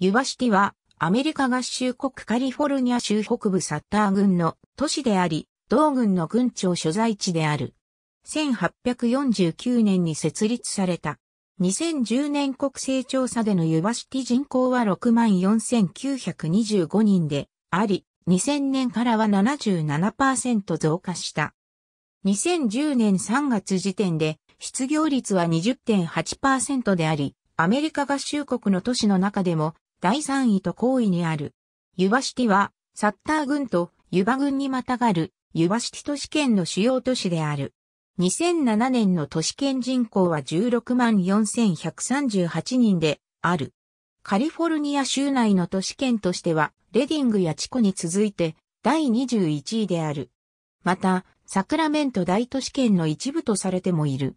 ユバシティは、アメリカ合衆国カリフォルニア州北部サッター郡の都市であり、同郡の郡庁所在地である。1849年に設立された。2010年国勢調査でのユバシティ人口は64,925人であり、2000年からは77%増加した。2010年3月時点で失業率は20.8%であり、アメリカ合衆国の都市の中でも第3位と後位にある。ユバシティは、サッター軍とユバ軍にまたがる、ユバシティ都市圏の主要都市である。2007年の都市圏人口は16万4138人である。カリフォルニア州内の都市圏としては、レディングやチコに続いて第21位である。また、サクラメント大都市圏の一部とされてもいる。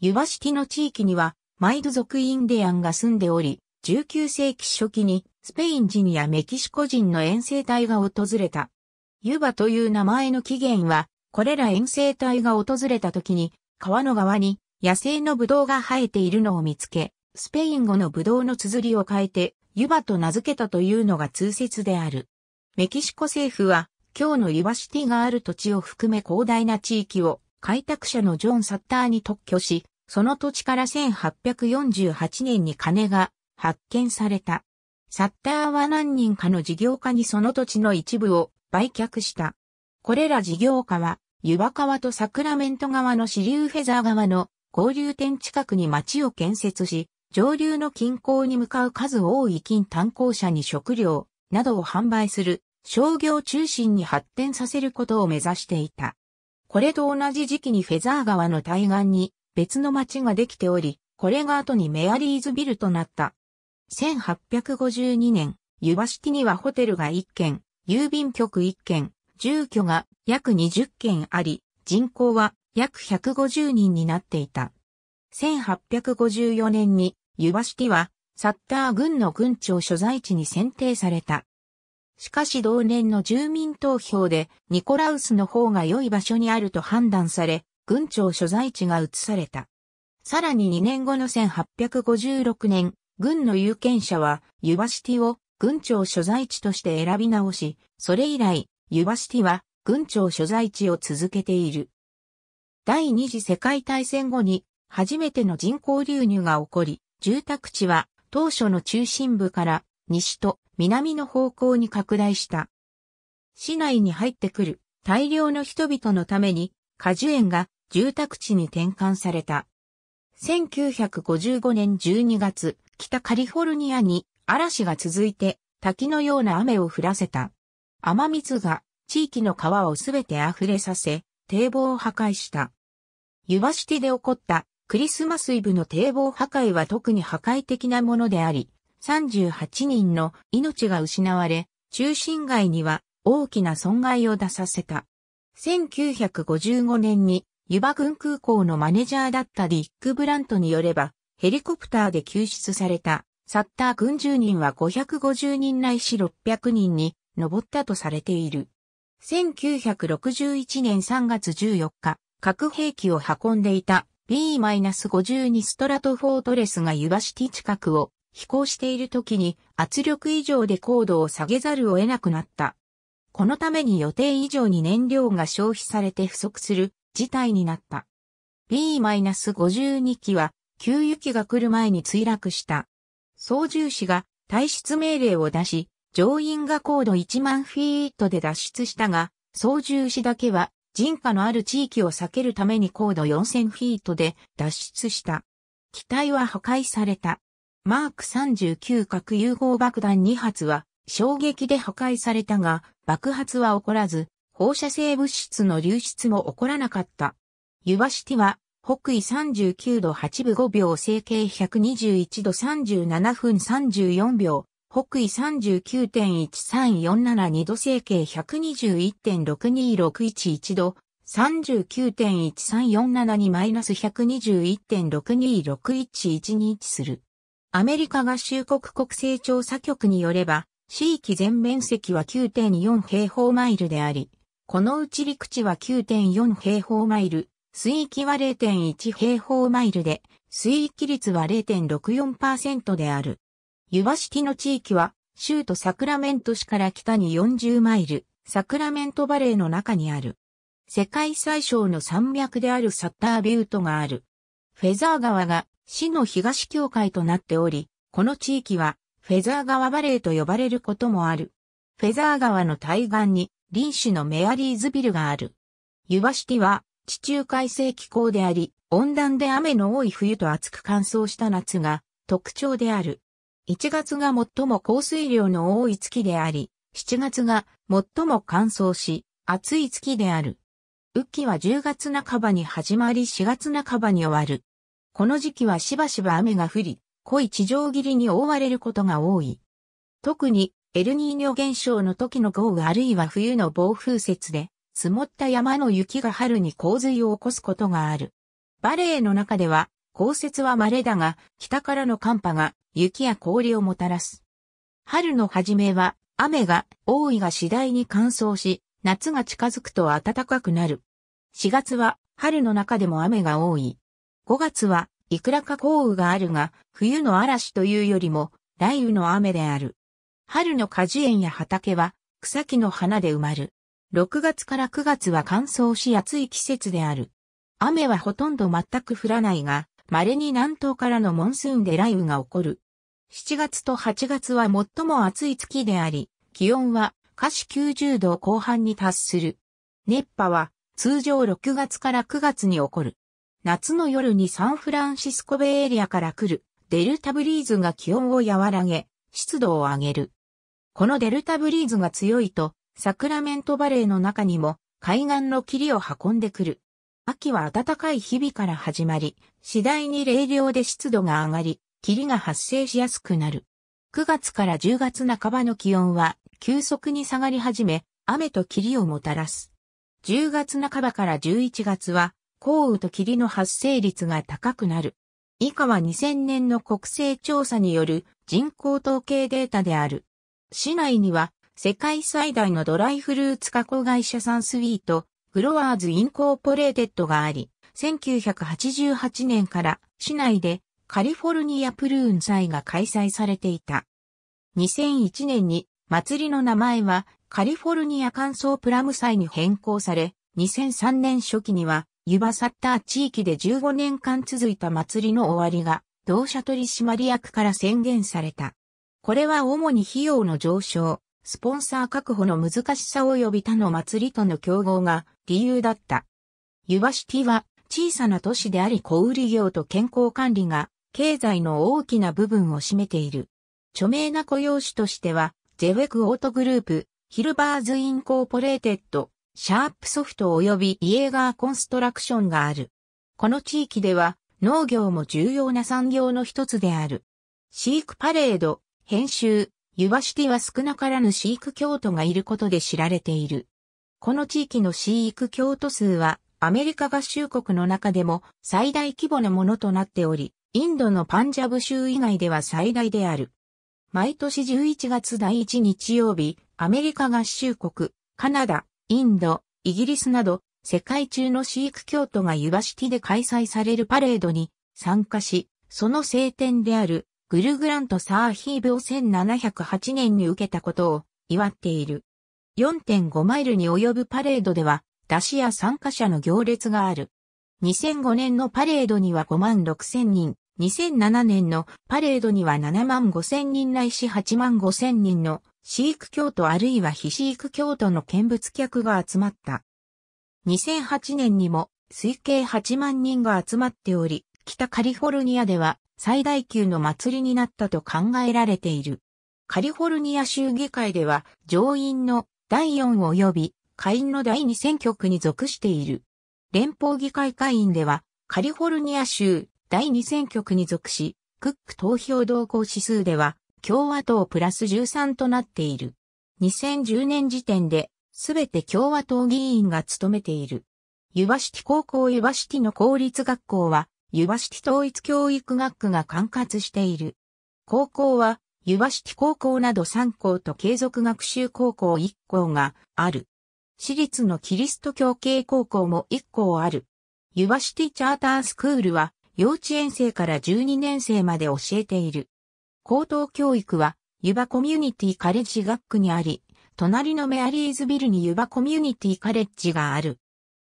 ユバシティの地域には、マイド族インディアンが住んでおり、19世紀初期にスペイン人やメキシコ人の遠征隊が訪れた。ユバという名前の起源は、これら遠征隊が訪れた時に、川の側に野生のブドウが生えているのを見つけ、スペイン語のブドウの綴りを変えて、ユバと名付けたというのが通説である。メキシコ政府は、今日のユバシティがある土地を含め広大な地域を開拓者のジョン・サッターに特許し、その土地から1848年に金が発見された。サッターは何人かの事業家にその土地の一部を売却した。これら事業家は、湯葉川とサクラメント川の支流フェザー川の合流点近くに町を建設し、上流の近郊に向かう数多い金炭鉱者に食料などを販売する商業中心に発展させることを目指していた。これと同じ時期にフェザー川の対岸に別の町ができており、これが後にメアリーズビルとなった。1852年、湯橋市にはホテルが1軒、郵便局1軒、住居が約20軒あり、人口は約150人になっていた。1854年に湯橋市はサッター軍の軍庁所在地に選定された。しかし同年の住民投票でニコラウスの方が良い場所にあると判断され、軍庁所在地が移された。さらに2年後の1856年、軍の有権者は、ユバシティを軍庁所在地として選び直し、それ以来、ユバシティは軍庁所在地を続けている。第二次世界大戦後に初めての人口流入が起こり、住宅地は当初の中心部から西と南の方向に拡大した。市内に入ってくる大量の人々のために果樹園が住宅地に転換された。1955年12月、北カリフォルニアに嵐が続いて滝のような雨を降らせた。雨水が地域の川をすべて溢れさせ、堤防を破壊した。ユバシティで起こったクリスマスイブの堤防破壊は特に破壊的なものであり、38人の命が失われ、中心街には大きな損害を出させた。1955年にユバ軍空港のマネージャーだったディック・ブラントによれば、ヘリコプターで救出されたサッター軍従人は550人ないし600人に上ったとされている。1961年3月14日、核兵器を運んでいた B-52 ストラトフォートレスがユバシティ近くを飛行している時に圧力以上で高度を下げざるを得なくなった。このために予定以上に燃料が消費されて不足する事態になった。B-52 機は給油機が来る前に墜落した。操縦士が退出命令を出し、乗員が高度1万フィートで脱出したが、操縦士だけは人家のある地域を避けるために高度4000フィートで脱出した。機体は破壊された。マーク39核融合爆弾2発は衝撃で破壊されたが、爆発は起こらず、放射性物質の流出も起こらなかった。ユバシティは北緯39度8分5秒、整形121度37分34秒、北緯39.13472度整形121.62611度、39.1347 2 121.62611に位置する。アメリカ合衆国国勢調査局によれば、地域全面積は9.4平方マイルであり、このうち陸地は9.4平方マイル、水域は0.1平方マイルで、水域率は0.64%である。ユバシティの地域は、州都サクラメント市から北に40マイル、サクラメントバレーの中にある。世界最小の山脈であるサッタービュートがある。フェザー川が市の東境界となっており、この地域はフェザー川バレーと呼ばれることもある。フェザー川の対岸に林市のメアリーズビルがある。ユバシティは地中海性気候であり、温暖で雨の多い冬と暑く乾燥した夏が特徴である。1月が最も降水量の多い月であり、7月が最も乾燥し、暑い月である。雨季は10月半ばに始まり4月半ばに終わる。この時期はしばしば雨が降り、濃い地上切りに覆われることが多い。特にエルニーニョ現象の時の豪雨あるいは冬の暴風雪で、積もった山の雪が春に洪水を起こすことがある。バレエの中では、降雪は稀だが、北からの寒波が雪や氷をもたらす。春の初めは、雨が多いが次第に乾燥し、夏が近づくと暖かくなる。4月は春の中でも雨が多い。5月はいくらか降雨があるが、冬の嵐というよりも雷雨の雨である。春の果樹園や畑は草木の花で埋まる。6月から9月は乾燥し暑い季節である。雨はほとんど全く降らないが、稀に南東からのモンスーンで雷雨が起こる。7月と8月は最も暑い月であり、気温は下肢90度後半に達する。熱波は通常6月から9月に起こる。夏の夜にサンフランシスコベエリアから来るデルタブリーズが気温を和らげ、湿度を上げる。このデルタブリーズが強いとサクラメントバレーの中にも海岸の霧を運んでくる。秋は暖かい日々から始まり、次第に冷涼で湿度が上がり、霧が発生しやすくなる。9月から10月半ばの気温は急速に下がり始め、雨と霧をもたらす。10月半ばから11月は、降雨と霧の発生率が高くなる。以下は2000年の国勢調査による人口統計データである。市内には世界最大のドライフルーツ加工会社サンスウィート、グロワーズインコーポレーテッドがあり、1988年から市内でカリフォルニアプルーン祭が開催されていた。2001年に祭りの名前はカリフォルニア乾燥プラム祭に変更され、2003年初期にはユバサッター地域で15年間続いた祭りの終わりが同社取締役から宣言された。これは主に費用の上昇、スポンサー確保の難しさ及び他の祭りとの競合が理由だった。ユバシティは小さな都市であり小売業と健康管理が経済の大きな部分を占めている。著名な雇用主としては、ゼウェクオートグループ、ヒルバーズインコーポレーテッド、シャープソフト及びイエーガーコンストラクションがある。この地域では農業も重要な産業の一つである。飼育パレード、編集、ユバシティは少なからぬ飼育教徒がいることで知られている。この地域の飼育教徒数はアメリカ合衆国の中でも最大規模のものとなっており、インドのパンジャブ州以外では最大である。毎年11月第1日曜日、アメリカ合衆国、カナダ、インド、イギリスなど、世界中の飼育教徒がユバシティで開催されるパレードに参加し、その聖典であるグルグラントサーヒーブを1708年に受けたことを祝っている。4.5マイルに及ぶパレードでは、出しや参加者の行列がある。2005年のパレードには5万6千人、2007年のパレードには7万5千人来し8万5千人の飼育教徒あるいは非飼育教徒の見物客が集まった。2008年にも推計8万人が集まっており、北カリフォルニアでは最大級の祭りになったと考えられている。カリフォルニア州議会では上院の第4及び下院の第2選挙区に属している。連邦議会会員ではカリフォルニア州第2選挙区に属し、クック投票動向指数では共和党プラス13となっている。2010年時点で、すべて共和党議員が務めている。ユバシティ高校ユバシティの公立学校は、ユバシティ統一教育学区が管轄している。高校は、ユバシティ高校など3校と継続学習高校1校がある。私立のキリスト教系高校も1校ある。ユバシティチャータースクールは、幼稚園生から12年生まで教えている。高等教育は、ユバコミュニティカレッジ学区にあり、隣のメアリーズビルにユバコミュニティカレッジがある。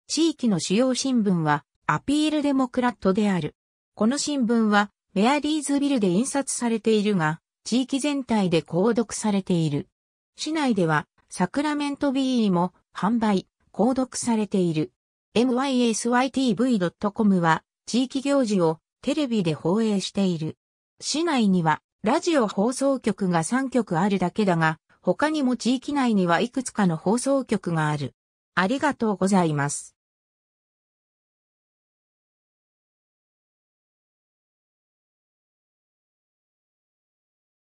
地域の主要新聞は、アピールデモクラットである。この新聞は、メアリーズビルで印刷されているが、地域全体で購読されている。市内では、サクラメント BE も販売、購読されている。mysytv.com は、地域行事をテレビで放映している。市内には、ラジオ放送局が3局あるだけだが、他にも地域内にはいくつかの放送局がある。ありがとうございます。